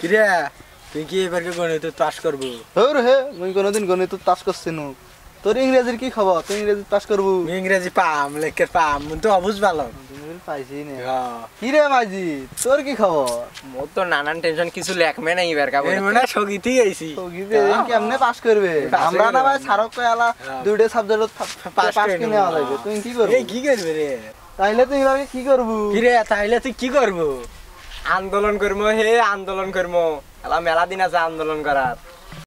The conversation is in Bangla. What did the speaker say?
কিরে তুই কি গণিত তাস করবো হে মুই গণিত তাস করছি নু তোর ইংরেজির কি খবর তুই ইংরেজি তাস করবো ইংরেজি পাম পাম তো অবুজ ভালো পাইছি কি রে তোর কি খবর তো নানান টেনশন কিছু লেখমে নাই এবার কাবো মানে আইছি কেমনে পাস করবে আমরা না ভাই সারক সাবজেক্ট পাস কিনে আলাইবে তুই কি করবি এই কি করবে রে তাইলে তুই এবারে কি করবো কি রে তাইলে তুই কি করবো আন্দোলন করবো হে আন্দোলন করবো মেলা দিন আছে আন্দোলন করার